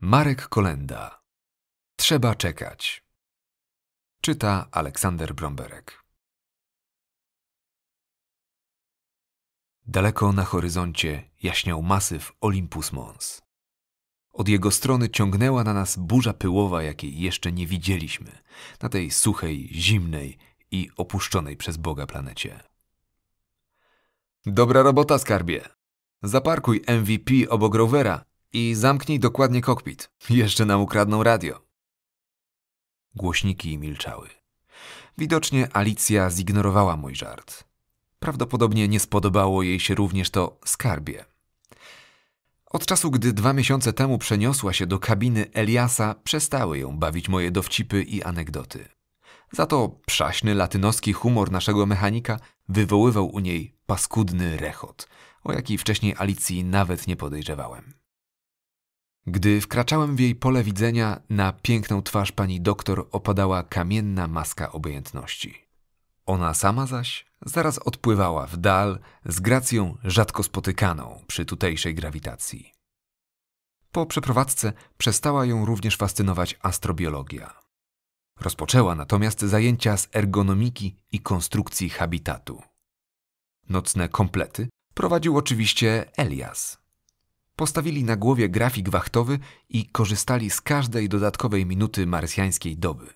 Marek Kolenda. Trzeba czekać. Czyta Aleksander Bromberek. Daleko na horyzoncie jaśniał masyw Olympus Mons. Od jego strony ciągnęła na nas burza pyłowa, jakiej jeszcze nie widzieliśmy, na tej suchej, zimnej i opuszczonej przez Boga planecie. Dobra robota, skarbie! Zaparkuj MVP obok rowera i zamknij dokładnie kokpit. Jeszcze nam ukradną radio. Głośniki milczały. Widocznie Alicja zignorowała mój żart. Prawdopodobnie nie spodobało jej się również to skarbie. Od czasu, gdy dwa miesiące temu przeniosła się do kabiny Eliasa, przestały ją bawić moje dowcipy i anegdoty. Za to przaśny latynoski humor naszego mechanika wywoływał u niej paskudny rechot, o jaki wcześniej Alicji nawet nie podejrzewałem. Gdy wkraczałem w jej pole widzenia, na piękną twarz pani doktor opadała kamienna maska obojętności. Ona sama zaś zaraz odpływała w dal z gracją rzadko spotykaną przy tutejszej grawitacji. Po przeprowadzce przestała ją również fascynować astrobiologia. Rozpoczęła natomiast zajęcia z ergonomiki i konstrukcji habitatu. Nocne komplety prowadził oczywiście Elias Postawili na głowie grafik wachtowy i korzystali z każdej dodatkowej minuty marsjańskiej doby.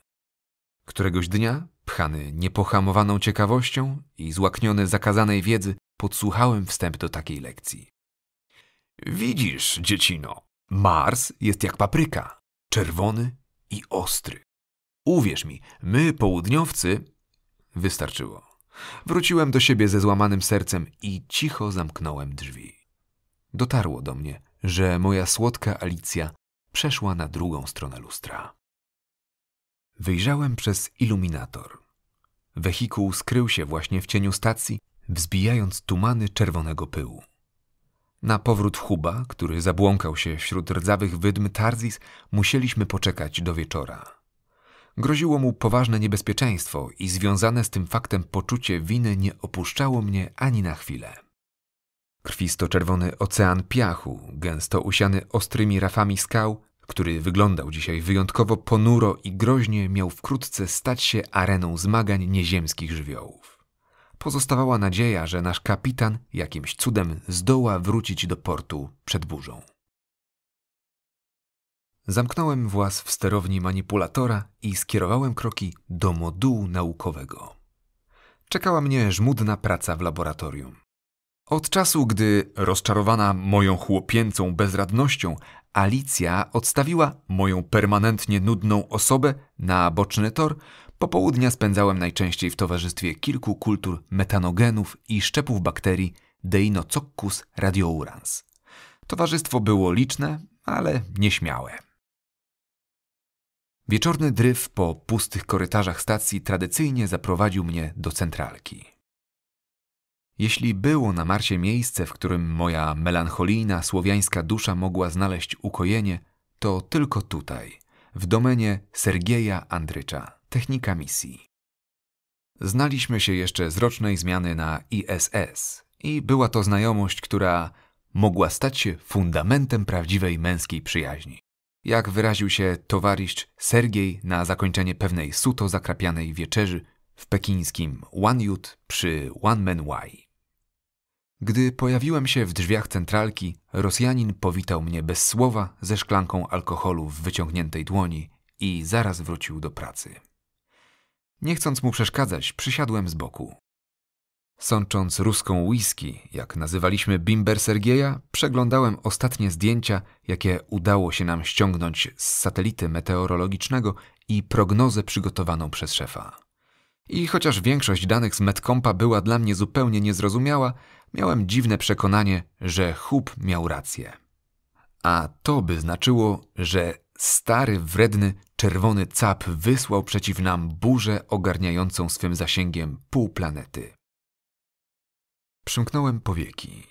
Któregoś dnia, pchany niepohamowaną ciekawością i złakniony zakazanej wiedzy, podsłuchałem wstęp do takiej lekcji. Widzisz, dziecino, Mars jest jak papryka, czerwony i ostry. Uwierz mi, my, południowcy, wystarczyło. Wróciłem do siebie ze złamanym sercem i cicho zamknąłem drzwi. Dotarło do mnie, że moja słodka Alicja przeszła na drugą stronę lustra. Wyjrzałem przez iluminator. Wehikuł skrył się właśnie w cieniu stacji, wzbijając tumany czerwonego pyłu. Na powrót Huba, który zabłąkał się wśród rdzawych wydm Tarzis, musieliśmy poczekać do wieczora. Groziło mu poważne niebezpieczeństwo i związane z tym faktem poczucie winy nie opuszczało mnie ani na chwilę. Krwisto-czerwony ocean piachu, gęsto usiany ostrymi rafami skał, który wyglądał dzisiaj wyjątkowo ponuro i groźnie, miał wkrótce stać się areną zmagań nieziemskich żywiołów. Pozostawała nadzieja, że nasz kapitan jakimś cudem zdoła wrócić do portu przed burzą. Zamknąłem włas w sterowni manipulatora i skierowałem kroki do modułu naukowego. Czekała mnie żmudna praca w laboratorium. Od czasu, gdy rozczarowana moją chłopięcą bezradnością, Alicja odstawiła moją permanentnie nudną osobę na boczny tor, popołudnia spędzałem najczęściej w towarzystwie kilku kultur metanogenów i szczepów bakterii Deinococcus radiourans. Towarzystwo było liczne, ale nieśmiałe. Wieczorny dryf po pustych korytarzach stacji tradycyjnie zaprowadził mnie do centralki. Jeśli było na Marsie miejsce, w którym moja melancholijna słowiańska dusza mogła znaleźć ukojenie, to tylko tutaj, w domenie Sergieja Andrycza, technika misji. Znaliśmy się jeszcze z rocznej zmiany na ISS i była to znajomość, która mogła stać się fundamentem prawdziwej męskiej przyjaźni. Jak wyraził się towarzysz Sergiej na zakończenie pewnej suto zakrapianej wieczerzy w pekińskim Wanyut przy Wanmenwai. Gdy pojawiłem się w drzwiach centralki, Rosjanin powitał mnie bez słowa ze szklanką alkoholu w wyciągniętej dłoni i zaraz wrócił do pracy. Nie chcąc mu przeszkadzać, przysiadłem z boku. Sącząc ruską whisky, jak nazywaliśmy bimber Sergieja, przeglądałem ostatnie zdjęcia, jakie udało się nam ściągnąć z satelity meteorologicznego i prognozę przygotowaną przez szefa. I chociaż większość danych z Metcompa była dla mnie zupełnie niezrozumiała, miałem dziwne przekonanie, że Hub miał rację. A to by znaczyło, że stary, wredny, czerwony cap wysłał przeciw nam burzę ogarniającą swym zasięgiem pół planety. Przymknąłem powieki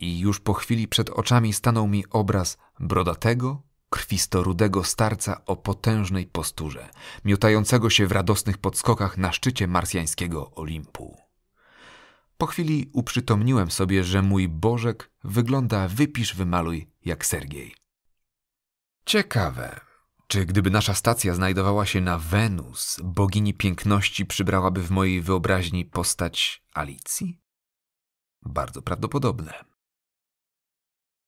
i już po chwili przed oczami stanął mi obraz brodatego, krwisto-rudego starca o potężnej posturze, miotającego się w radosnych podskokach na szczycie marsjańskiego Olimpu. Po chwili uprzytomniłem sobie, że mój Bożek wygląda wypisz wymaluj jak Sergiej. Ciekawe, czy gdyby nasza stacja znajdowała się na Wenus, bogini piękności przybrałaby w mojej wyobraźni postać Alicji? Bardzo prawdopodobne.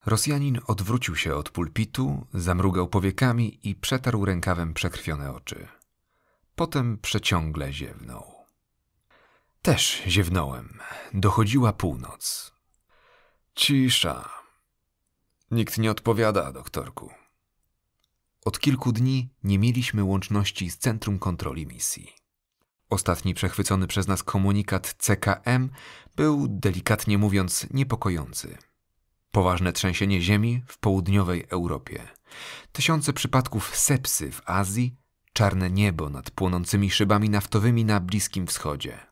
Rosjanin odwrócił się od pulpitu, zamrugał powiekami i przetarł rękawem przekrwione oczy. Potem przeciągle ziewnął. Też ziewnąłem. Dochodziła północ. Cisza. Nikt nie odpowiada, doktorku. Od kilku dni nie mieliśmy łączności z Centrum Kontroli Misji. Ostatni przechwycony przez nas komunikat CKM był, delikatnie mówiąc, niepokojący. Poważne trzęsienie ziemi w południowej Europie, tysiące przypadków sepsy w Azji, czarne niebo nad płonącymi szybami naftowymi na Bliskim Wschodzie.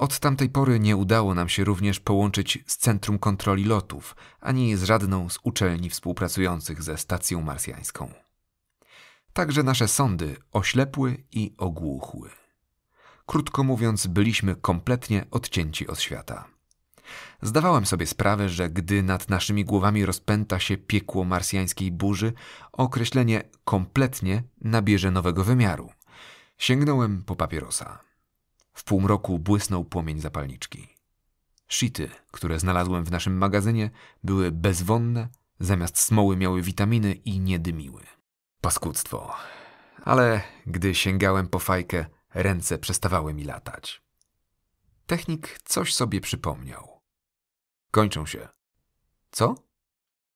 Od tamtej pory nie udało nam się również połączyć z Centrum Kontroli Lotów, ani z żadną z uczelni współpracujących ze stacją marsjańską. Także nasze sądy oślepły i ogłuchły. Krótko mówiąc, byliśmy kompletnie odcięci od świata. Zdawałem sobie sprawę, że gdy nad naszymi głowami rozpęta się piekło marsjańskiej burzy, określenie kompletnie nabierze nowego wymiaru. Sięgnąłem po papierosa. W półmroku błysnął płomień zapalniczki. Shity, które znalazłem w naszym magazynie, były bezwonne, zamiast smoły miały witaminy i nie dymiły. Paskudztwo. Ale gdy sięgałem po fajkę, ręce przestawały mi latać. Technik coś sobie przypomniał. Kończą się. Co?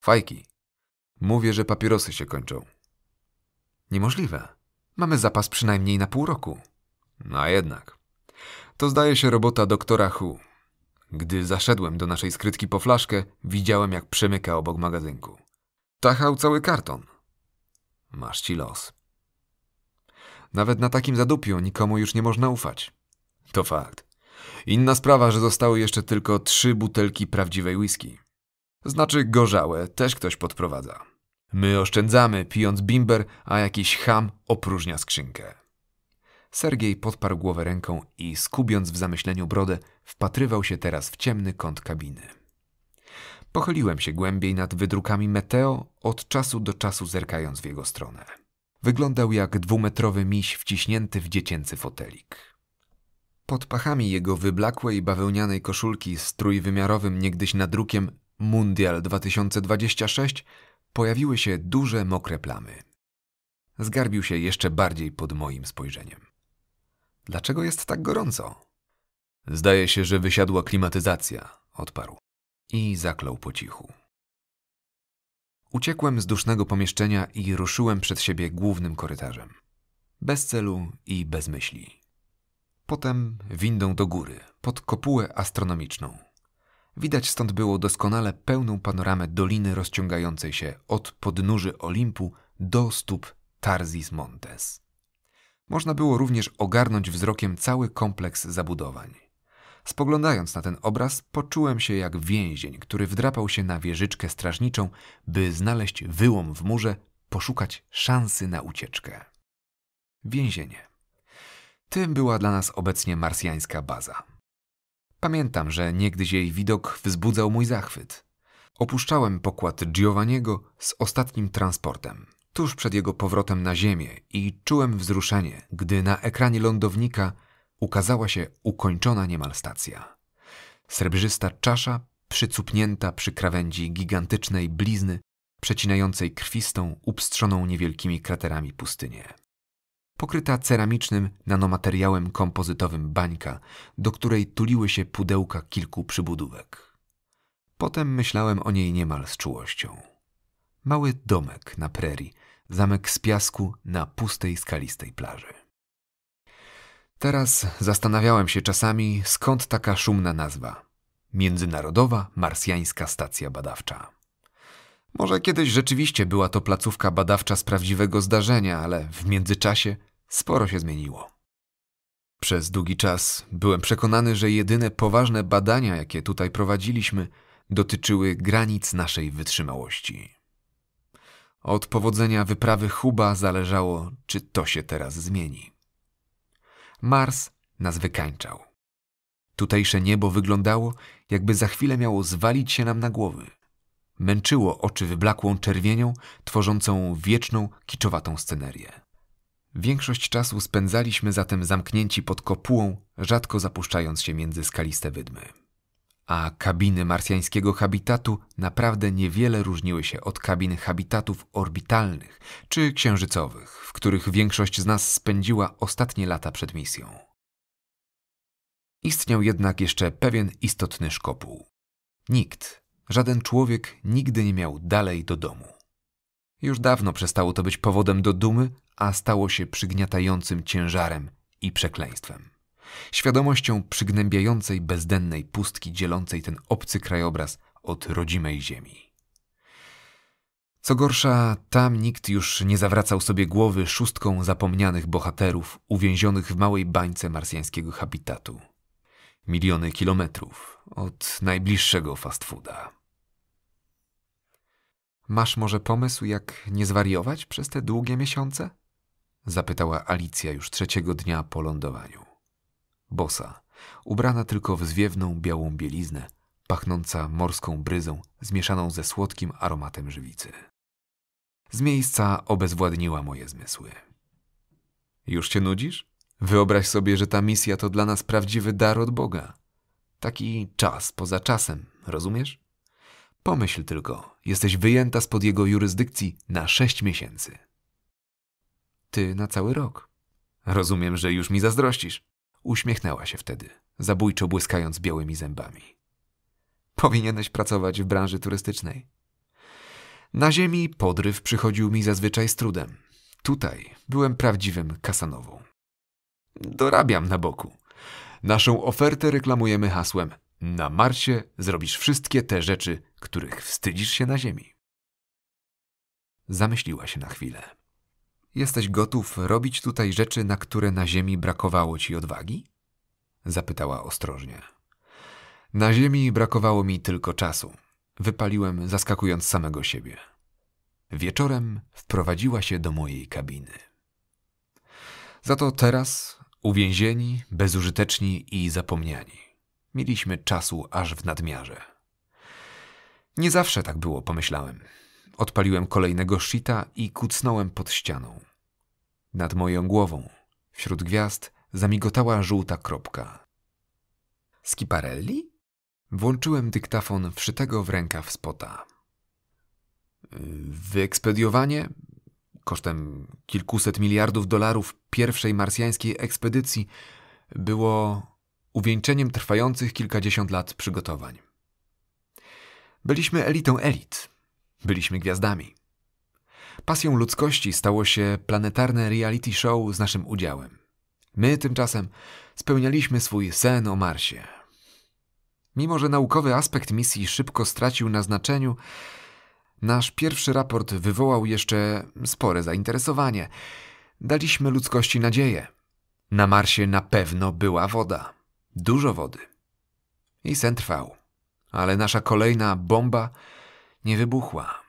Fajki. Mówię, że papierosy się kończą. Niemożliwe. Mamy zapas przynajmniej na pół roku. No a jednak. To zdaje się robota doktora Hu. Gdy zaszedłem do naszej skrytki po flaszkę, widziałem jak przemyka obok magazynku. Tachał cały karton. Masz ci los. Nawet na takim zadupiu nikomu już nie można ufać. To fakt. Inna sprawa, że zostały jeszcze tylko trzy butelki prawdziwej whisky. Znaczy gorzałe też ktoś podprowadza. My oszczędzamy, pijąc bimber, a jakiś ham opróżnia skrzynkę. Sergiej podparł głowę ręką i, skubiąc w zamyśleniu brodę, wpatrywał się teraz w ciemny kąt kabiny. Pochyliłem się głębiej nad wydrukami Meteo, od czasu do czasu zerkając w jego stronę. Wyglądał jak dwumetrowy miś wciśnięty w dziecięcy fotelik. Pod pachami jego wyblakłej bawełnianej koszulki z trójwymiarowym niegdyś nadrukiem Mundial 2026 pojawiły się duże mokre plamy. Zgarbił się jeszcze bardziej pod moim spojrzeniem. Dlaczego jest tak gorąco? Zdaje się, że wysiadła klimatyzacja, odparł. I zaklął po cichu. Uciekłem z dusznego pomieszczenia i ruszyłem przed siebie głównym korytarzem. Bez celu i bez myśli. Potem windą do góry, pod kopułę astronomiczną. Widać stąd było doskonale pełną panoramę doliny rozciągającej się od podnóży Olimpu do stóp Tarzis Montes. Można było również ogarnąć wzrokiem cały kompleks zabudowań. Spoglądając na ten obraz, poczułem się jak więzień, który wdrapał się na wieżyczkę strażniczą, by znaleźć wyłom w murze, poszukać szansy na ucieczkę. Więzienie. Tym była dla nas obecnie marsjańska baza. Pamiętam, że niegdyś jej widok wzbudzał mój zachwyt. Opuszczałem pokład Giovanniego z ostatnim transportem tuż przed jego powrotem na Ziemię i czułem wzruszenie, gdy na ekranie lądownika ukazała się ukończona niemal stacja. Srebrzysta czasza, przycupnięta przy krawędzi gigantycznej blizny, przecinającej krwistą, upstrzoną niewielkimi kraterami pustynię. Pokryta ceramicznym nanomateriałem kompozytowym bańka, do której tuliły się pudełka kilku przybudówek. Potem myślałem o niej niemal z czułością. Mały domek na prerii, zamek z piasku na pustej, skalistej plaży. Teraz zastanawiałem się czasami, skąd taka szumna nazwa. Międzynarodowa Marsjańska Stacja Badawcza. Może kiedyś rzeczywiście była to placówka badawcza z prawdziwego zdarzenia, ale w międzyczasie sporo się zmieniło. Przez długi czas byłem przekonany, że jedyne poważne badania, jakie tutaj prowadziliśmy, dotyczyły granic naszej wytrzymałości. Od powodzenia wyprawy Huba zależało, czy to się teraz zmieni. Mars nas wykańczał. Tutejsze niebo wyglądało, jakby za chwilę miało zwalić się nam na głowy. Męczyło oczy wyblakłą czerwienią, tworzącą wieczną, kiczowatą scenerię. Większość czasu spędzaliśmy zatem zamknięci pod kopułą, rzadko zapuszczając się między skaliste wydmy. A kabiny marsjańskiego habitatu naprawdę niewiele różniły się od kabin habitatów orbitalnych czy księżycowych, w których większość z nas spędziła ostatnie lata przed misją. Istniał jednak jeszcze pewien istotny szkopuł. Nikt, żaden człowiek nigdy nie miał dalej do domu. Już dawno przestało to być powodem do dumy, a stało się przygniatającym ciężarem i przekleństwem świadomością przygnębiającej bezdennej pustki dzielącej ten obcy krajobraz od rodzimej ziemi. Co gorsza, tam nikt już nie zawracał sobie głowy szóstką zapomnianych bohaterów uwięzionych w małej bańce marsjańskiego habitatu. Miliony kilometrów od najbliższego fast fooda. Masz może pomysł, jak nie zwariować przez te długie miesiące? Zapytała Alicja już trzeciego dnia po lądowaniu bosa, ubrana tylko w zwiewną białą bieliznę, pachnąca morską bryzą zmieszaną ze słodkim aromatem żywicy. Z miejsca obezwładniła moje zmysły. Już się nudzisz? Wyobraź sobie, że ta misja to dla nas prawdziwy dar od Boga. Taki czas poza czasem, rozumiesz? Pomyśl tylko, jesteś wyjęta spod jego jurysdykcji na sześć miesięcy. Ty na cały rok. Rozumiem, że już mi zazdrościsz. Uśmiechnęła się wtedy, zabójczo błyskając białymi zębami. Powinieneś pracować w branży turystycznej. Na ziemi podryw przychodził mi zazwyczaj z trudem. Tutaj byłem prawdziwym kasanową. Dorabiam na boku. Naszą ofertę reklamujemy hasłem Na Marsie zrobisz wszystkie te rzeczy, których wstydzisz się na ziemi. Zamyśliła się na chwilę. Jesteś gotów robić tutaj rzeczy, na które na ziemi brakowało ci odwagi? Zapytała ostrożnie. Na ziemi brakowało mi tylko czasu. Wypaliłem, zaskakując samego siebie. Wieczorem wprowadziła się do mojej kabiny. Za to teraz, uwięzieni, bezużyteczni i zapomniani, mieliśmy czasu aż w nadmiarze. Nie zawsze tak było, pomyślałem. Odpaliłem kolejnego shita i kucnąłem pod ścianą. Nad moją głową, wśród gwiazd, zamigotała żółta kropka. Skiparelli? Włączyłem dyktafon wszytego w rękaw spota. Wyekspediowanie kosztem kilkuset miliardów dolarów pierwszej marsjańskiej ekspedycji było uwieńczeniem trwających kilkadziesiąt lat przygotowań. Byliśmy elitą elit byliśmy gwiazdami. Pasją ludzkości stało się planetarne reality show z naszym udziałem. My tymczasem spełnialiśmy swój sen o Marsie. Mimo, że naukowy aspekt misji szybko stracił na znaczeniu, nasz pierwszy raport wywołał jeszcze spore zainteresowanie. Daliśmy ludzkości nadzieję. Na Marsie na pewno była woda. Dużo wody. I sen trwał. Ale nasza kolejna bomba nie wybuchła.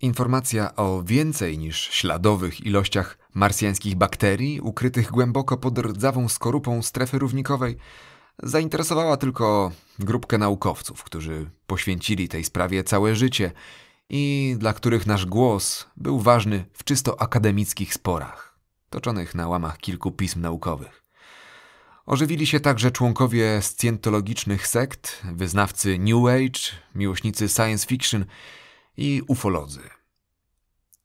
Informacja o więcej niż śladowych ilościach marsjańskich bakterii ukrytych głęboko pod rdzawą skorupą strefy równikowej zainteresowała tylko grupkę naukowców, którzy poświęcili tej sprawie całe życie i dla których nasz głos był ważny w czysto akademickich sporach, toczonych na łamach kilku pism naukowych. Ożywili się także członkowie scjentologicznych sekt, wyznawcy New Age, miłośnicy science fiction i ufolodzy.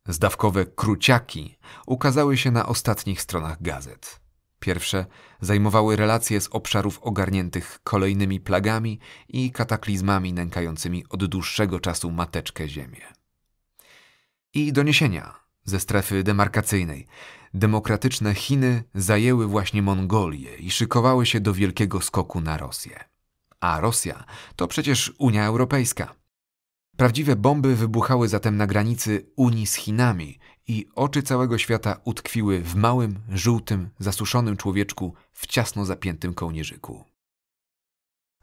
Zdawkowe kruciaki ukazały się na ostatnich stronach gazet. Pierwsze zajmowały relacje z obszarów ogarniętych kolejnymi plagami i kataklizmami nękającymi od dłuższego czasu mateczkę Ziemię. I doniesienia ze strefy demarkacyjnej, demokratyczne Chiny zajęły właśnie Mongolię i szykowały się do wielkiego skoku na Rosję. A Rosja to przecież Unia Europejska. Prawdziwe bomby wybuchały zatem na granicy Unii z Chinami i oczy całego świata utkwiły w małym, żółtym, zasuszonym człowieczku w ciasno zapiętym kołnierzyku.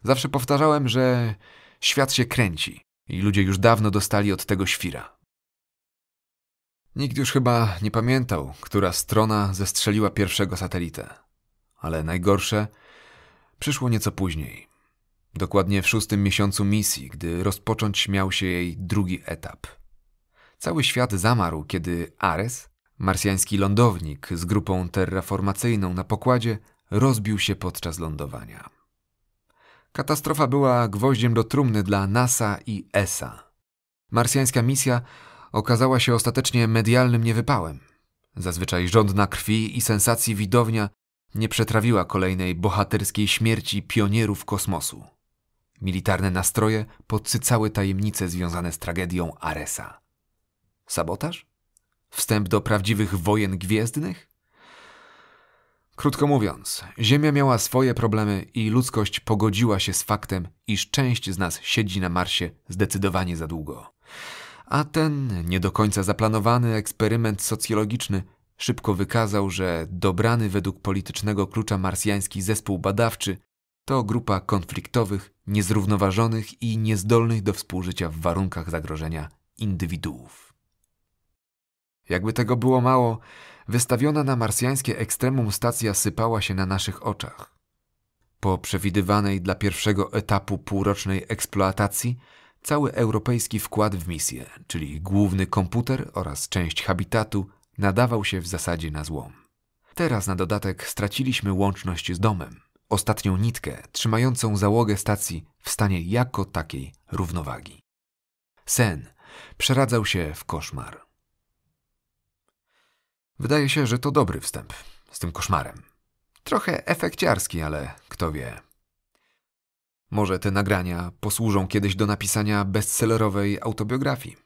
Zawsze powtarzałem, że świat się kręci i ludzie już dawno dostali od tego świra. Nikt już chyba nie pamiętał, która strona zestrzeliła pierwszego satelitę. Ale najgorsze przyszło nieco później. Dokładnie w szóstym miesiącu misji, gdy rozpocząć miał się jej drugi etap. Cały świat zamarł, kiedy Ares, marsjański lądownik z grupą terraformacyjną na pokładzie, rozbił się podczas lądowania. Katastrofa była gwoździem do trumny dla NASA i ESA. Marsjańska misja okazała się ostatecznie medialnym niewypałem. Zazwyczaj żądna krwi i sensacji widownia nie przetrawiła kolejnej bohaterskiej śmierci pionierów kosmosu. Militarne nastroje podsycały tajemnice związane z tragedią Aresa. Sabotaż? Wstęp do prawdziwych wojen gwiezdnych? Krótko mówiąc, Ziemia miała swoje problemy i ludzkość pogodziła się z faktem, iż część z nas siedzi na Marsie zdecydowanie za długo a ten nie do końca zaplanowany eksperyment socjologiczny szybko wykazał, że dobrany według politycznego klucza marsjański zespół badawczy to grupa konfliktowych, niezrównoważonych i niezdolnych do współżycia w warunkach zagrożenia indywiduów. Jakby tego było mało, wystawiona na marsjańskie ekstremum stacja sypała się na naszych oczach. Po przewidywanej dla pierwszego etapu półrocznej eksploatacji cały europejski wkład w misję, czyli główny komputer oraz część habitatu, nadawał się w zasadzie na złom. Teraz na dodatek straciliśmy łączność z domem, ostatnią nitkę trzymającą załogę stacji w stanie jako takiej równowagi. Sen przeradzał się w koszmar. Wydaje się, że to dobry wstęp z tym koszmarem. Trochę efekciarski, ale kto wie. Może te nagrania posłużą kiedyś do napisania bestsellerowej autobiografii.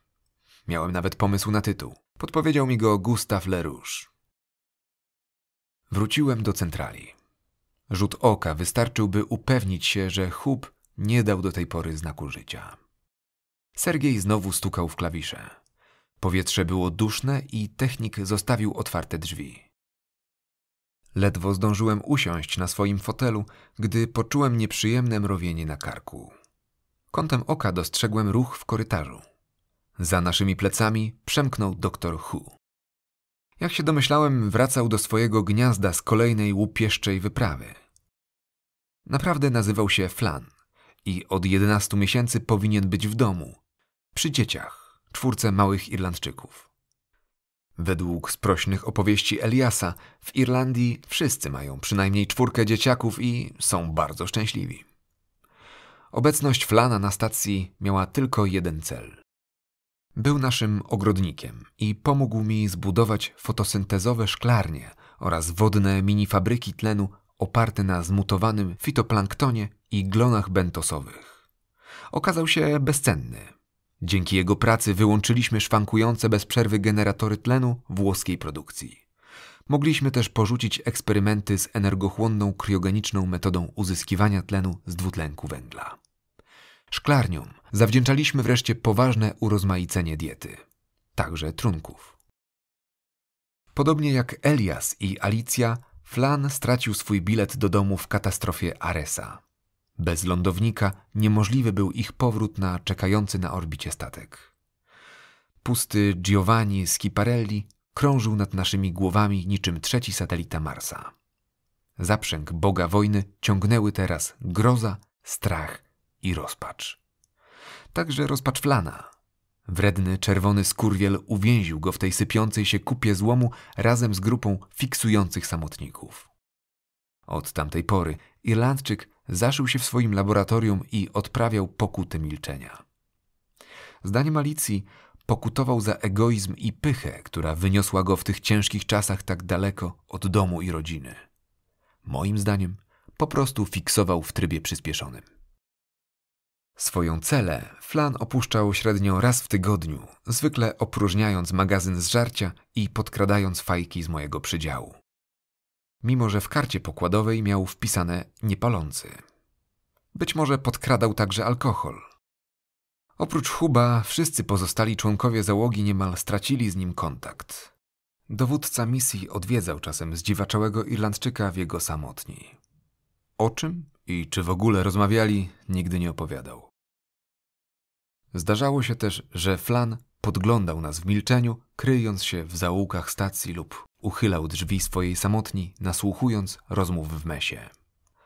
Miałem nawet pomysł na tytuł. Podpowiedział mi go Gustav Lerouge. Wróciłem do centrali. Rzut oka wystarczyłby upewnić się, że Hub nie dał do tej pory znaku życia. Sergiej znowu stukał w klawisze. Powietrze było duszne i technik zostawił otwarte drzwi. Ledwo zdążyłem usiąść na swoim fotelu, gdy poczułem nieprzyjemne mrowienie na karku. Kątem oka dostrzegłem ruch w korytarzu. Za naszymi plecami przemknął doktor Hu. Jak się domyślałem, wracał do swojego gniazda z kolejnej łupieszczej wyprawy. Naprawdę nazywał się Flan i od 11 miesięcy powinien być w domu, przy dzieciach, czwórce małych Irlandczyków. Według sprośnych opowieści Eliasa, w Irlandii wszyscy mają przynajmniej czwórkę dzieciaków i są bardzo szczęśliwi. Obecność Flana na stacji miała tylko jeden cel. Był naszym ogrodnikiem i pomógł mi zbudować fotosyntezowe szklarnie oraz wodne minifabryki tlenu oparte na zmutowanym fitoplanktonie i glonach bentosowych. Okazał się bezcenny, Dzięki jego pracy wyłączyliśmy szwankujące bez przerwy generatory tlenu włoskiej produkcji. Mogliśmy też porzucić eksperymenty z energochłonną kriogeniczną metodą uzyskiwania tlenu z dwutlenku węgla. Szklarniom zawdzięczaliśmy wreszcie poważne urozmaicenie diety, także trunków. Podobnie jak Elias i Alicja, Flan stracił swój bilet do domu w katastrofie Aresa. Bez lądownika niemożliwy był ich powrót na czekający na orbicie statek. Pusty Giovanni Schiparelli krążył nad naszymi głowami niczym trzeci satelita Marsa. Zaprzęg Boga wojny ciągnęły teraz groza, strach i rozpacz. Także rozpacz Flana. Wredny, czerwony skurwiel uwięził go w tej sypiącej się kupie złomu razem z grupą fiksujących samotników. Od tamtej pory Irlandczyk zaszył się w swoim laboratorium i odprawiał pokuty milczenia. Zdaniem Alicji pokutował za egoizm i pychę, która wyniosła go w tych ciężkich czasach tak daleko od domu i rodziny. Moim zdaniem po prostu fiksował w trybie przyspieszonym. Swoją celę Flan opuszczał średnio raz w tygodniu, zwykle opróżniając magazyn z żarcia i podkradając fajki z mojego przydziału mimo że w karcie pokładowej miał wpisane niepalący. Być może podkradał także alkohol. Oprócz Huba, wszyscy pozostali członkowie załogi niemal stracili z nim kontakt. Dowódca misji odwiedzał czasem zdziwaczałego Irlandczyka w jego samotni. O czym i czy w ogóle rozmawiali, nigdy nie opowiadał. Zdarzało się też, że Flan podglądał nas w milczeniu, kryjąc się w zaułkach stacji lub Uchylał drzwi swojej samotni, nasłuchując rozmów w mesie.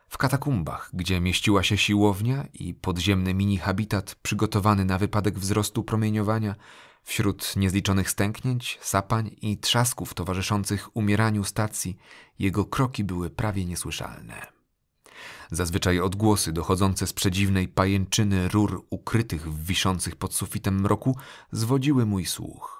W katakumbach, gdzie mieściła się siłownia i podziemny mini-habitat przygotowany na wypadek wzrostu promieniowania, wśród niezliczonych stęknięć, sapań i trzasków towarzyszących umieraniu stacji, jego kroki były prawie niesłyszalne. Zazwyczaj odgłosy dochodzące z przedziwnej pajęczyny rur ukrytych w wiszących pod sufitem mroku zwodziły mój słuch.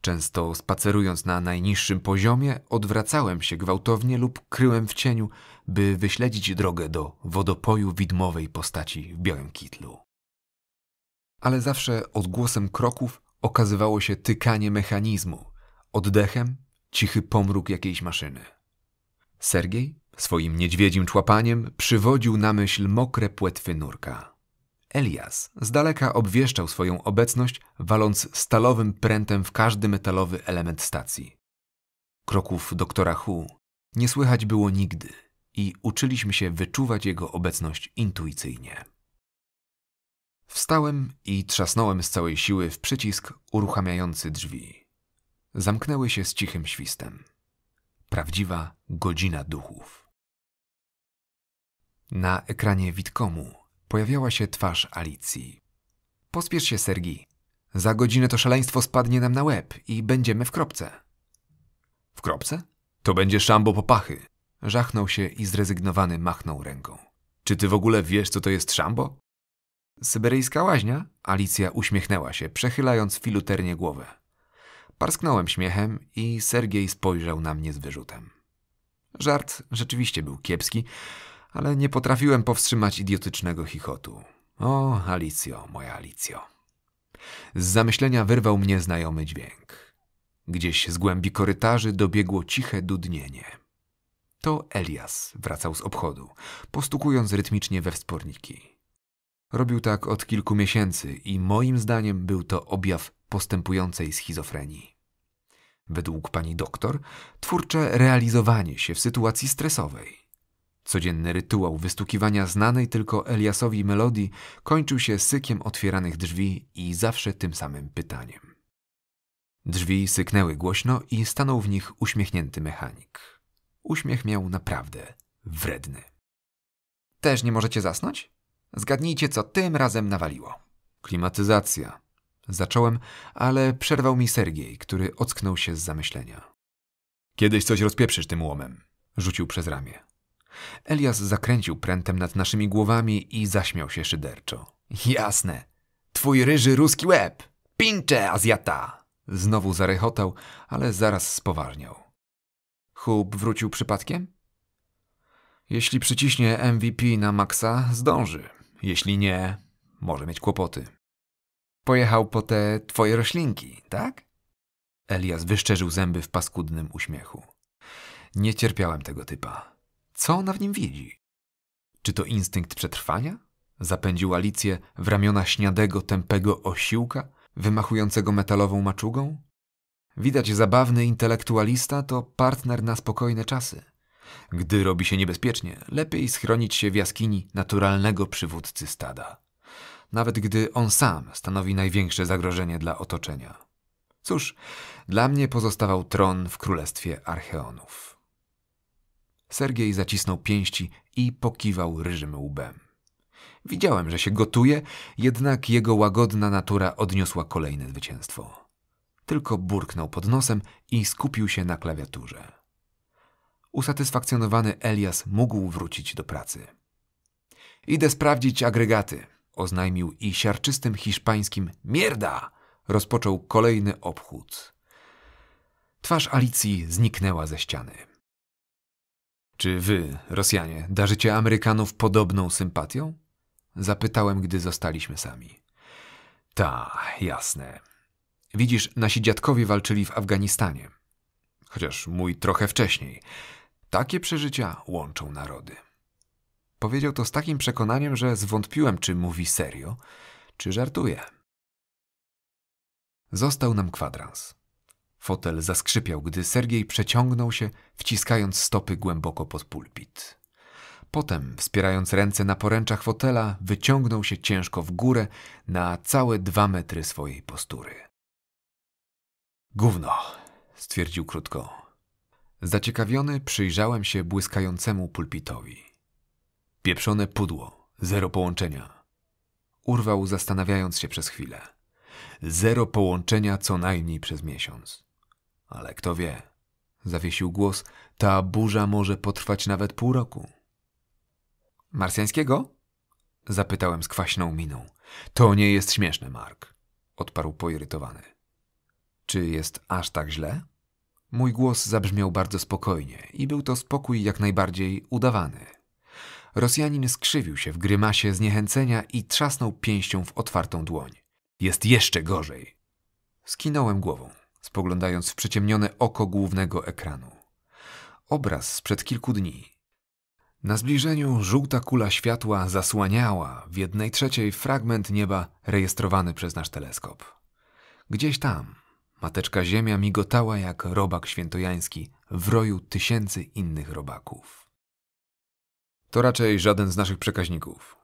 Często spacerując na najniższym poziomie, odwracałem się gwałtownie lub kryłem w cieniu, by wyśledzić drogę do wodopoju widmowej postaci w białym kitlu. Ale zawsze odgłosem kroków okazywało się tykanie mechanizmu, oddechem cichy pomruk jakiejś maszyny. Sergiej swoim niedźwiedzim człapaniem przywodził na myśl mokre płetwy nurka. Elias z daleka obwieszczał swoją obecność, waląc stalowym prętem w każdy metalowy element stacji. Kroków doktora Hu nie słychać było nigdy i uczyliśmy się wyczuwać jego obecność intuicyjnie. Wstałem i trzasnąłem z całej siły w przycisk uruchamiający drzwi. Zamknęły się z cichym świstem. Prawdziwa godzina duchów. Na ekranie Witkomu pojawiała się twarz Alicji. Pospiesz się, Sergi. Za godzinę to szaleństwo spadnie nam na łeb i będziemy w kropce. W kropce? To będzie szambo po pachy. Żachnął się i zrezygnowany machnął ręką. Czy ty w ogóle wiesz, co to jest szambo? Syberyjska łaźnia? Alicja uśmiechnęła się, przechylając filuternie głowę. Parsknąłem śmiechem i Sergiej spojrzał na mnie z wyrzutem. Żart rzeczywiście był kiepski, ale nie potrafiłem powstrzymać idiotycznego chichotu. O, Alicjo, moja Alicjo. Z zamyślenia wyrwał mnie znajomy dźwięk. Gdzieś z głębi korytarzy dobiegło ciche dudnienie. To Elias wracał z obchodu, postukując rytmicznie we wsporniki. Robił tak od kilku miesięcy i moim zdaniem był to objaw postępującej schizofrenii. Według pani doktor, twórcze realizowanie się w sytuacji stresowej. Codzienny rytuał wystukiwania znanej tylko Eliasowi melodii kończył się sykiem otwieranych drzwi i zawsze tym samym pytaniem. Drzwi syknęły głośno i stanął w nich uśmiechnięty mechanik. Uśmiech miał naprawdę wredny. Też nie możecie zasnąć? Zgadnijcie, co tym razem nawaliło. Klimatyzacja. Zacząłem, ale przerwał mi Sergiej, który ocknął się z zamyślenia. Kiedyś coś rozpieprzysz tym łomem, rzucił przez ramię. Elias zakręcił prętem nad naszymi głowami i zaśmiał się szyderczo. Jasne. Twój ryży ruski łeb. Pincze, Azjata! Znowu zarychotał, ale zaraz spoważniał. Hub wrócił przypadkiem? Jeśli przyciśnie MVP na maksa, zdąży. Jeśli nie, może mieć kłopoty. Pojechał po te twoje roślinki, tak? Elias wyszczerzył zęby w paskudnym uśmiechu. Nie cierpiałem tego typa. Co ona w nim widzi? Czy to instynkt przetrwania? Zapędził Alicję w ramiona śniadego, tępego osiłka, wymachującego metalową maczugą? Widać zabawny intelektualista to partner na spokojne czasy. Gdy robi się niebezpiecznie, lepiej schronić się w jaskini naturalnego przywódcy stada. Nawet gdy on sam stanowi największe zagrożenie dla otoczenia. Cóż, dla mnie pozostawał tron w królestwie Archeonów. Sergiej zacisnął pięści i pokiwał ryżym łbem. Widziałem, że się gotuje, jednak jego łagodna natura odniosła kolejne zwycięstwo. Tylko burknął pod nosem i skupił się na klawiaturze. Usatysfakcjonowany Elias mógł wrócić do pracy. Idę sprawdzić agregaty, oznajmił i siarczystym hiszpańskim mierda rozpoczął kolejny obchód. Twarz Alicji zniknęła ze ściany. Czy wy, Rosjanie, darzycie Amerykanów podobną sympatią? Zapytałem, gdy zostaliśmy sami. Ta, jasne. Widzisz, nasi dziadkowie walczyli w Afganistanie. Chociaż mój trochę wcześniej. Takie przeżycia łączą narody. Powiedział to z takim przekonaniem, że zwątpiłem, czy mówi serio, czy żartuje. Został nam kwadrans. Fotel zaskrzypiał, gdy Sergiej przeciągnął się, wciskając stopy głęboko pod pulpit. Potem, wspierając ręce na poręczach fotela, wyciągnął się ciężko w górę na całe dwa metry swojej postury. Gówno, stwierdził krótko. Zaciekawiony przyjrzałem się błyskającemu pulpitowi. Pieprzone pudło, zero połączenia. Urwał zastanawiając się przez chwilę. Zero połączenia co najmniej przez miesiąc. Ale kto wie? Zawiesił głos. Ta burza może potrwać nawet pół roku. Marsjańskiego? Zapytałem z kwaśną miną. To nie jest śmieszne, Mark. Odparł poirytowany. Czy jest aż tak źle? Mój głos zabrzmiał bardzo spokojnie i był to spokój jak najbardziej udawany. Rosjanin skrzywił się w grymasie zniechęcenia i trzasnął pięścią w otwartą dłoń. Jest jeszcze gorzej. Skinąłem głową spoglądając w przyciemnione oko głównego ekranu. Obraz sprzed kilku dni. Na zbliżeniu żółta kula światła zasłaniała w jednej trzeciej fragment nieba rejestrowany przez nasz teleskop. Gdzieś tam mateczka Ziemia migotała jak robak świętojański w roju tysięcy innych robaków. To raczej żaden z naszych przekaźników.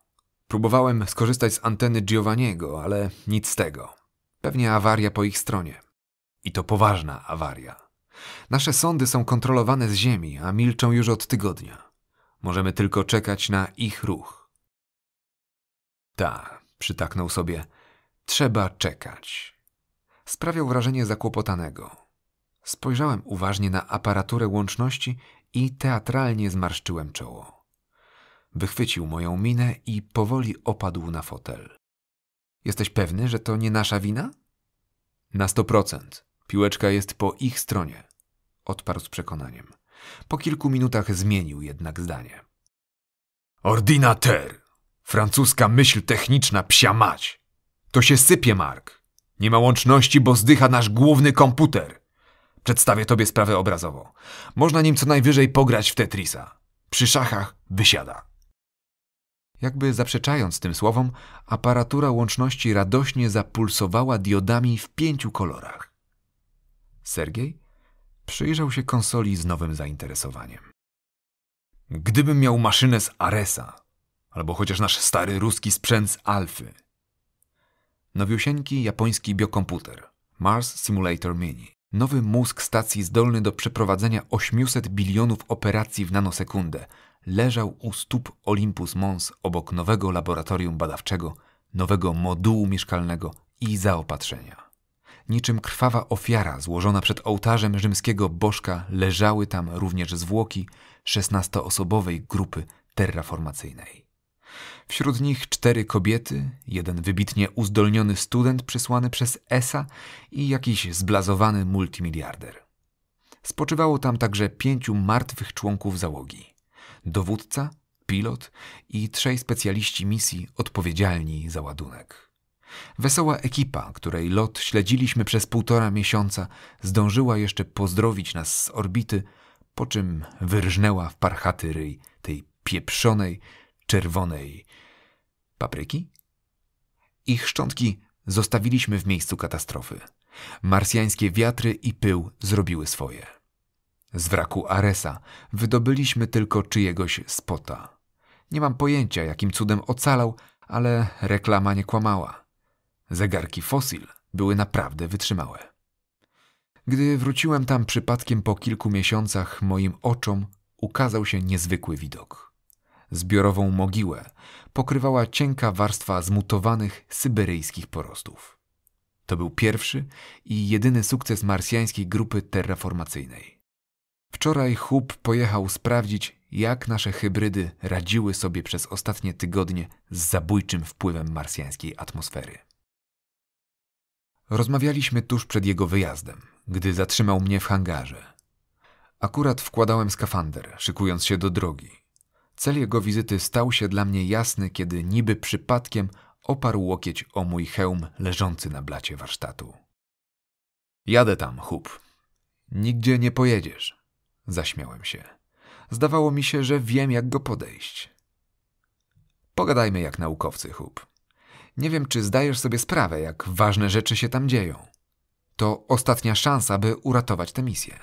Próbowałem skorzystać z anteny Giovanniego, ale nic z tego. Pewnie awaria po ich stronie. I to poważna awaria. Nasze sądy są kontrolowane z ziemi, a milczą już od tygodnia. Możemy tylko czekać na ich ruch. Ta, przytaknął sobie, trzeba czekać. Sprawiał wrażenie zakłopotanego. Spojrzałem uważnie na aparaturę łączności i teatralnie zmarszczyłem czoło. Wychwycił moją minę i powoli opadł na fotel. Jesteś pewny, że to nie nasza wina? Na sto procent. Piłeczka jest po ich stronie, odparł z przekonaniem. Po kilku minutach zmienił jednak zdanie. Ordinateur! Francuska myśl techniczna psia mać! To się sypie, Mark! Nie ma łączności, bo zdycha nasz główny komputer! Przedstawię tobie sprawę obrazowo. Można nim co najwyżej pograć w Tetrisa. Przy szachach wysiada. Jakby zaprzeczając tym słowom, aparatura łączności radośnie zapulsowała diodami w pięciu kolorach. Sergiej przyjrzał się konsoli z nowym zainteresowaniem. Gdybym miał maszynę z Aresa, albo chociaż nasz stary ruski sprzęt z Alfy. Nowiusieńki japoński biokomputer Mars Simulator Mini. Nowy mózg stacji zdolny do przeprowadzenia 800 bilionów operacji w nanosekundę leżał u stóp Olympus Mons obok nowego laboratorium badawczego, nowego modułu mieszkalnego i zaopatrzenia. Niczym krwawa ofiara złożona przed ołtarzem rzymskiego bożka leżały tam również zwłoki szesnastoosobowej grupy terraformacyjnej. Wśród nich cztery kobiety, jeden wybitnie uzdolniony student przysłany przez ESA i jakiś zblazowany multimiliarder. Spoczywało tam także pięciu martwych członków załogi. Dowódca, pilot i trzej specjaliści misji odpowiedzialni za ładunek. Wesoła ekipa, której lot śledziliśmy przez półtora miesiąca, zdążyła jeszcze pozdrowić nas z orbity, po czym wyrżnęła w parchaty ryj tej pieprzonej, czerwonej papryki? Ich szczątki zostawiliśmy w miejscu katastrofy. Marsjańskie wiatry i pył zrobiły swoje. Z wraku Aresa wydobyliśmy tylko czyjegoś spota. Nie mam pojęcia, jakim cudem ocalał, ale reklama nie kłamała. Zegarki fosil były naprawdę wytrzymałe. Gdy wróciłem tam przypadkiem po kilku miesiącach, moim oczom ukazał się niezwykły widok. Zbiorową mogiłę pokrywała cienka warstwa zmutowanych syberyjskich porostów. To był pierwszy i jedyny sukces marsjańskiej grupy terraformacyjnej. Wczoraj Hub pojechał sprawdzić, jak nasze hybrydy radziły sobie przez ostatnie tygodnie z zabójczym wpływem marsjańskiej atmosfery. Rozmawialiśmy tuż przed jego wyjazdem, gdy zatrzymał mnie w hangarze. Akurat wkładałem skafander, szykując się do drogi. Cel jego wizyty stał się dla mnie jasny, kiedy niby przypadkiem oparł łokieć o mój hełm leżący na blacie warsztatu. Jadę tam, Hub. Nigdzie nie pojedziesz. Zaśmiałem się. Zdawało mi się, że wiem, jak go podejść. Pogadajmy jak naukowcy, Hub. Nie wiem, czy zdajesz sobie sprawę, jak ważne rzeczy się tam dzieją. To ostatnia szansa, by uratować tę misję.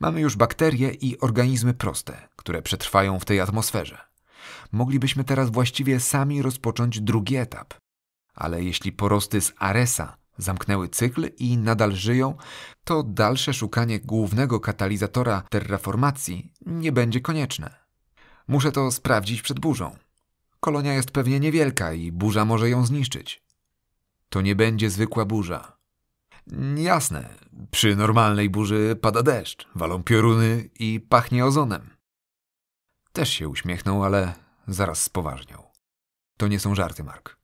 Mamy już bakterie i organizmy proste, które przetrwają w tej atmosferze. Moglibyśmy teraz właściwie sami rozpocząć drugi etap. Ale jeśli porosty z Aresa zamknęły cykl i nadal żyją, to dalsze szukanie głównego katalizatora terraformacji nie będzie konieczne. Muszę to sprawdzić przed burzą. Kolonia jest pewnie niewielka i burza może ją zniszczyć. To nie będzie zwykła burza. Jasne, przy normalnej burzy pada deszcz, walą pioruny i pachnie ozonem. Też się uśmiechnął, ale zaraz spoważniał. To nie są żarty, Mark.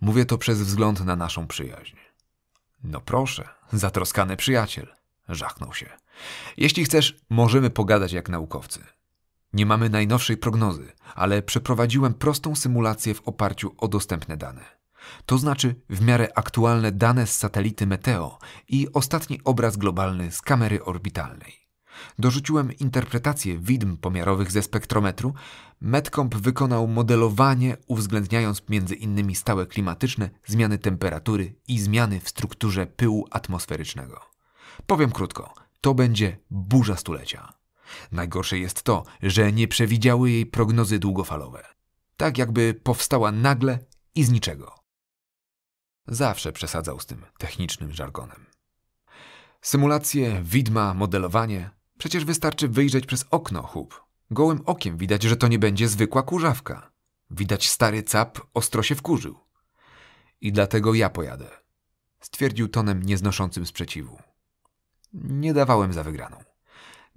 Mówię to przez wzgląd na naszą przyjaźń. No proszę, zatroskany przyjaciel, żachnął się. Jeśli chcesz, możemy pogadać jak naukowcy. Nie mamy najnowszej prognozy, ale przeprowadziłem prostą symulację w oparciu o dostępne dane. To znaczy w miarę aktualne dane z satelity Meteo i ostatni obraz globalny z kamery orbitalnej. Dorzuciłem interpretację widm pomiarowych ze spektrometru. Metcomp wykonał modelowanie, uwzględniając m.in. stałe klimatyczne, zmiany temperatury i zmiany w strukturze pyłu atmosferycznego. Powiem krótko, to będzie burza stulecia. Najgorsze jest to, że nie przewidziały jej prognozy długofalowe. Tak jakby powstała nagle i z niczego. Zawsze przesadzał z tym technicznym żargonem. Symulacje, widma, modelowanie. Przecież wystarczy wyjrzeć przez okno hub. Gołym okiem widać, że to nie będzie zwykła kurzawka. Widać stary cap ostro się wkurzył. I dlatego ja pojadę. Stwierdził tonem nieznoszącym sprzeciwu. Nie dawałem za wygraną.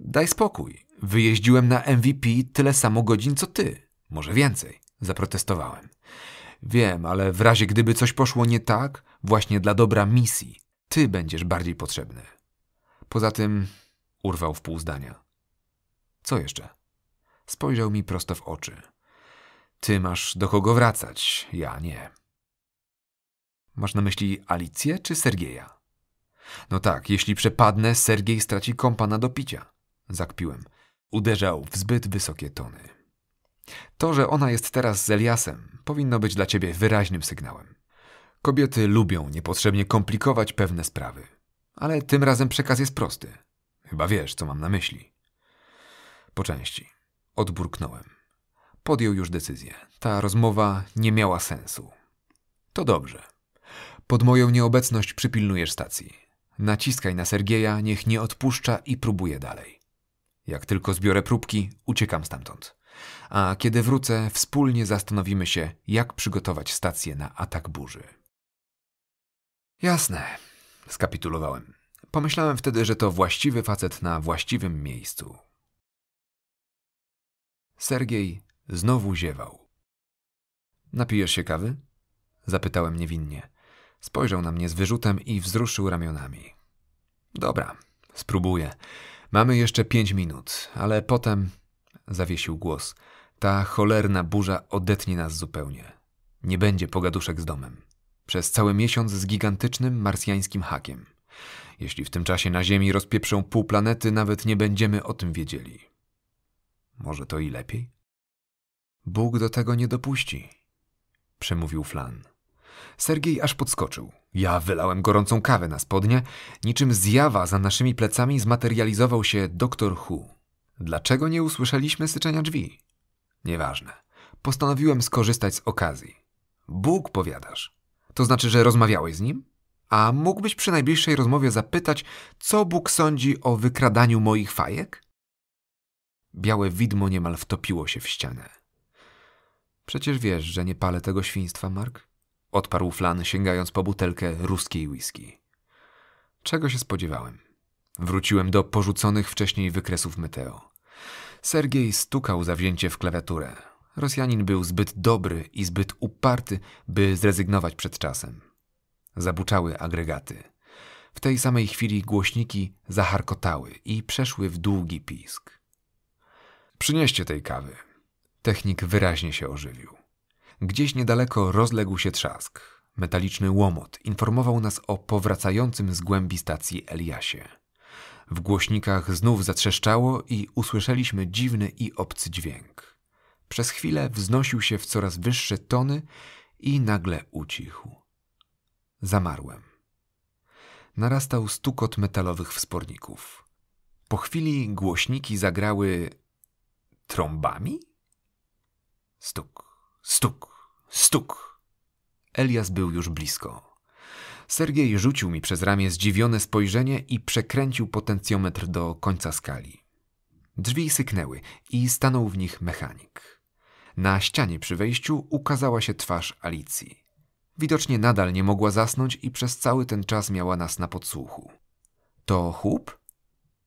Daj spokój. Wyjeździłem na MVP tyle samo godzin co ty. Może więcej. Zaprotestowałem. Wiem, ale w razie gdyby coś poszło nie tak, właśnie dla dobra misji, ty będziesz bardziej potrzebny. Poza tym urwał w pół zdania. Co jeszcze? Spojrzał mi prosto w oczy. Ty masz do kogo wracać, ja nie. Masz na myśli Alicję czy Sergieja? No tak, jeśli przepadnę, Sergiej straci kompana do picia zakpiłem. Uderzał w zbyt wysokie tony. To, że ona jest teraz z Eliasem, powinno być dla ciebie wyraźnym sygnałem. Kobiety lubią niepotrzebnie komplikować pewne sprawy. Ale tym razem przekaz jest prosty. Chyba wiesz, co mam na myśli. Po części. Odburknąłem. Podjął już decyzję. Ta rozmowa nie miała sensu. To dobrze. Pod moją nieobecność przypilnujesz stacji. Naciskaj na Sergieja, niech nie odpuszcza i próbuje dalej. Jak tylko zbiorę próbki, uciekam stamtąd. A kiedy wrócę, wspólnie zastanowimy się, jak przygotować stację na atak burzy. Jasne, skapitulowałem. Pomyślałem wtedy, że to właściwy facet na właściwym miejscu. Sergiej znowu ziewał. Napijesz się kawy? Zapytałem niewinnie. Spojrzał na mnie z wyrzutem i wzruszył ramionami. Dobra, spróbuję. Mamy jeszcze pięć minut, ale potem... Zawiesił głos. Ta cholerna burza odetnie nas zupełnie. Nie będzie pogaduszek z domem. Przez cały miesiąc z gigantycznym marsjańskim hakiem. Jeśli w tym czasie na Ziemi rozpieprzą pół planety, nawet nie będziemy o tym wiedzieli. Może to i lepiej? Bóg do tego nie dopuści, przemówił Flan. Sergiej aż podskoczył. Ja wylałem gorącą kawę na spodnie, niczym zjawa za naszymi plecami zmaterializował się doktor Hu. Dlaczego nie usłyszeliśmy syczenia drzwi? Nieważne. Postanowiłem skorzystać z okazji. Bóg, powiadasz. To znaczy, że rozmawiałeś z nim? A mógłbyś przy najbliższej rozmowie zapytać, co Bóg sądzi o wykradaniu moich fajek? Białe widmo niemal wtopiło się w ścianę. Przecież wiesz, że nie palę tego świństwa, Mark? Odparł Flan, sięgając po butelkę ruskiej whisky. Czego się spodziewałem? Wróciłem do porzuconych wcześniej wykresów Meteo. Sergiej stukał zawzięcie w klawiaturę. Rosjanin był zbyt dobry i zbyt uparty, by zrezygnować przed czasem. Zabuczały agregaty. W tej samej chwili głośniki zaharkotały i przeszły w długi pisk. Przynieście tej kawy. Technik wyraźnie się ożywił. Gdzieś niedaleko rozległ się trzask. Metaliczny łomot informował nas o powracającym z głębi stacji Eliasie. W głośnikach znów zatrzeszczało i usłyszeliśmy dziwny i obcy dźwięk. Przez chwilę wznosił się w coraz wyższe tony i nagle ucichł. Zamarłem. Narastał stukot metalowych wsporników. Po chwili głośniki zagrały trąbami? Stuk Stuk, stuk. Elias był już blisko. Sergiej rzucił mi przez ramię zdziwione spojrzenie i przekręcił potencjometr do końca skali. Drzwi syknęły i stanął w nich mechanik. Na ścianie przy wejściu ukazała się twarz Alicji. Widocznie nadal nie mogła zasnąć i przez cały ten czas miała nas na podsłuchu. To chłop?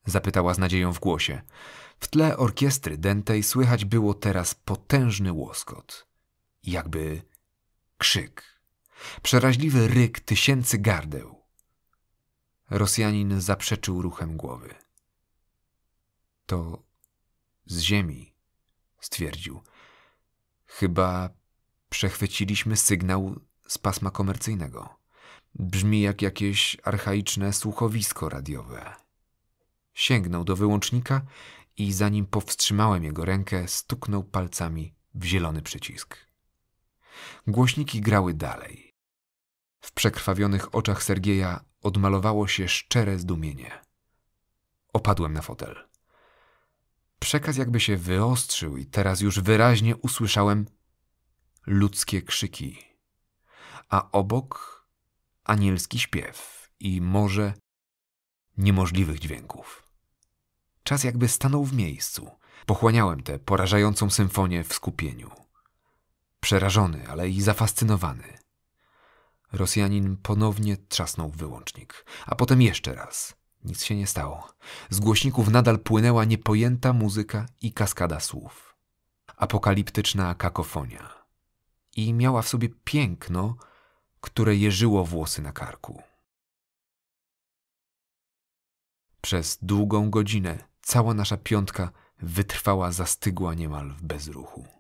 zapytała z nadzieją w głosie. W tle orkiestry dętej słychać było teraz potężny łoskot jakby krzyk, przeraźliwy ryk tysięcy gardeł. Rosjanin zaprzeczył ruchem głowy. To z ziemi, stwierdził. Chyba przechwyciliśmy sygnał z pasma komercyjnego. Brzmi jak jakieś archaiczne słuchowisko radiowe. Sięgnął do wyłącznika i zanim powstrzymałem jego rękę, stuknął palcami w zielony przycisk. Głośniki grały dalej. W przekrwawionych oczach Sergieja odmalowało się szczere zdumienie. Opadłem na fotel. Przekaz jakby się wyostrzył i teraz już wyraźnie usłyszałem ludzkie krzyki, a obok anielski śpiew i może niemożliwych dźwięków. Czas jakby stanął w miejscu. Pochłaniałem tę porażającą symfonię w skupieniu przerażony, ale i zafascynowany. Rosjanin ponownie trzasnął wyłącznik, a potem jeszcze raz. Nic się nie stało. Z głośników nadal płynęła niepojęta muzyka i kaskada słów. Apokaliptyczna kakofonia. I miała w sobie piękno, które jeżyło włosy na karku. Przez długą godzinę cała nasza piątka wytrwała zastygła niemal w bezruchu.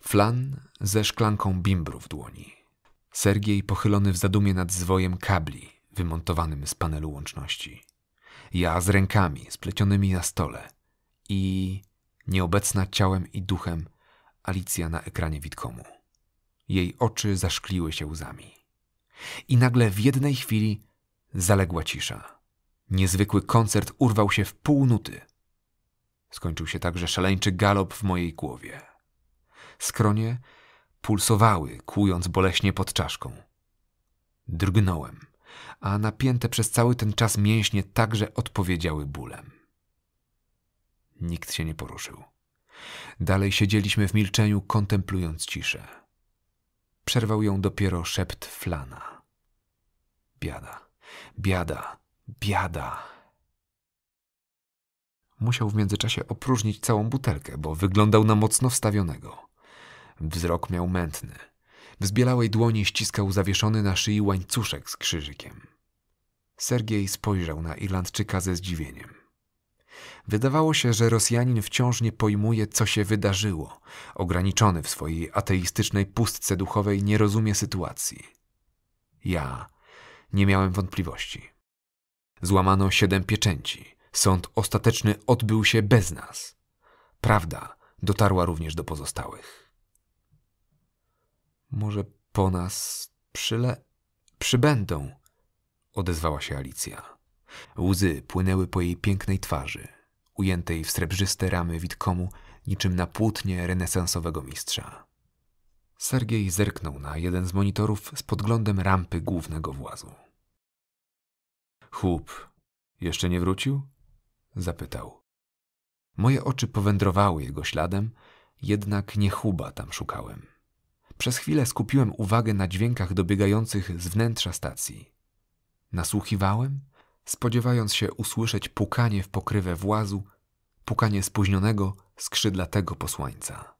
Flan ze szklanką bimbru w dłoni. Sergiej pochylony w zadumie nad zwojem kabli wymontowanym z panelu łączności. Ja z rękami splecionymi na stole i nieobecna ciałem i duchem Alicja na ekranie widkomu. Jej oczy zaszkliły się łzami. I nagle w jednej chwili zaległa cisza. Niezwykły koncert urwał się w pół nuty. Skończył się także szaleńczy galop w mojej głowie. Skronie pulsowały, kłując boleśnie pod czaszką. Drgnąłem, a napięte przez cały ten czas mięśnie także odpowiedziały bólem. Nikt się nie poruszył. Dalej siedzieliśmy w milczeniu, kontemplując ciszę. Przerwał ją dopiero szept Flana. Biada, biada, biada. Musiał w międzyczasie opróżnić całą butelkę, bo wyglądał na mocno wstawionego. Wzrok miał mętny. W zbielałej dłoni ściskał zawieszony na szyi łańcuszek z krzyżykiem. Sergiej spojrzał na Irlandczyka ze zdziwieniem. Wydawało się, że Rosjanin wciąż nie pojmuje, co się wydarzyło. Ograniczony w swojej ateistycznej pustce duchowej nie rozumie sytuacji. Ja nie miałem wątpliwości. Złamano siedem pieczęci. Sąd ostateczny odbył się bez nas. Prawda dotarła również do pozostałych. Może po nas przyle... przybędą, odezwała się Alicja. Łzy płynęły po jej pięknej twarzy, ujętej w srebrzyste ramy widkomu, niczym na płótnie renesansowego mistrza. Sergiej zerknął na jeden z monitorów z podglądem rampy głównego włazu. Chłop, jeszcze nie wrócił? zapytał. Moje oczy powędrowały jego śladem, jednak nie chuba tam szukałem. Przez chwilę skupiłem uwagę na dźwiękach dobiegających z wnętrza stacji. Nasłuchiwałem, spodziewając się usłyszeć pukanie w pokrywę włazu, pukanie spóźnionego, skrzydlatego posłańca.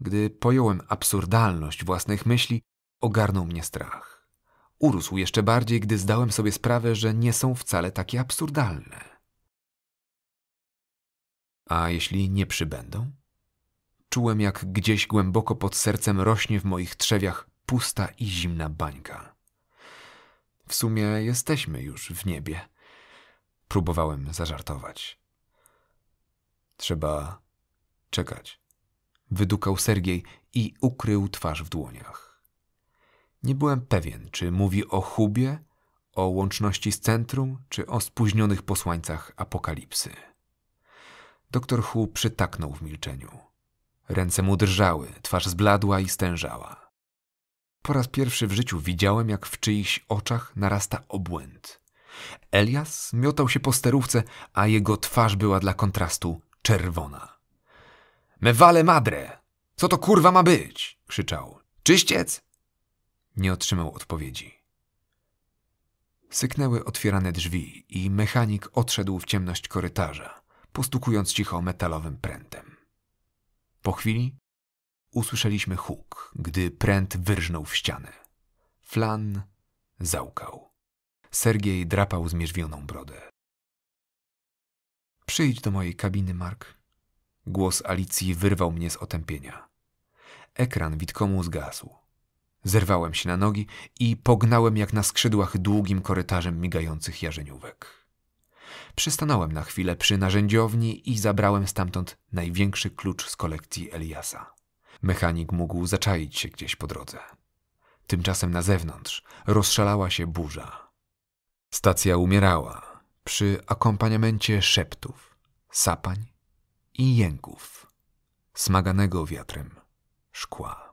Gdy pojąłem absurdalność własnych myśli, ogarnął mnie strach. Urósł jeszcze bardziej, gdy zdałem sobie sprawę, że nie są wcale takie absurdalne. A jeśli nie przybędą? Czułem, jak gdzieś głęboko pod sercem rośnie w moich trzewiach pusta i zimna bańka. W sumie jesteśmy już w niebie. Próbowałem zażartować. Trzeba czekać. Wydukał Sergiej i ukrył twarz w dłoniach. Nie byłem pewien, czy mówi o Hubie, o łączności z centrum, czy o spóźnionych posłańcach apokalipsy. Doktor Hu przytaknął w milczeniu. Ręce mu drżały, twarz zbladła i stężała. Po raz pierwszy w życiu widziałem, jak w czyichś oczach narasta obłęd. Elias miotał się po sterówce, a jego twarz była dla kontrastu czerwona. Me vale madre! Co to kurwa ma być? krzyczał. Czyściec? Nie otrzymał odpowiedzi. Syknęły otwierane drzwi i mechanik odszedł w ciemność korytarza, postukując cicho metalowym prętem. Po chwili usłyszeliśmy huk, gdy pręt wyrżnął w ścianę. Flan załkał. Sergiej drapał zmierzwioną brodę. Przyjdź do mojej kabiny, Mark. Głos Alicji wyrwał mnie z otępienia. Ekran widkomu zgasł. Zerwałem się na nogi i pognałem jak na skrzydłach długim korytarzem migających jarzeniówek. Przystanąłem na chwilę przy narzędziowni i zabrałem stamtąd największy klucz z kolekcji Eliasa. Mechanik mógł zaczaić się gdzieś po drodze. Tymczasem na zewnątrz rozszalała się burza. Stacja umierała przy akompaniamencie szeptów, sapań i jęków, smaganego wiatrem szkła.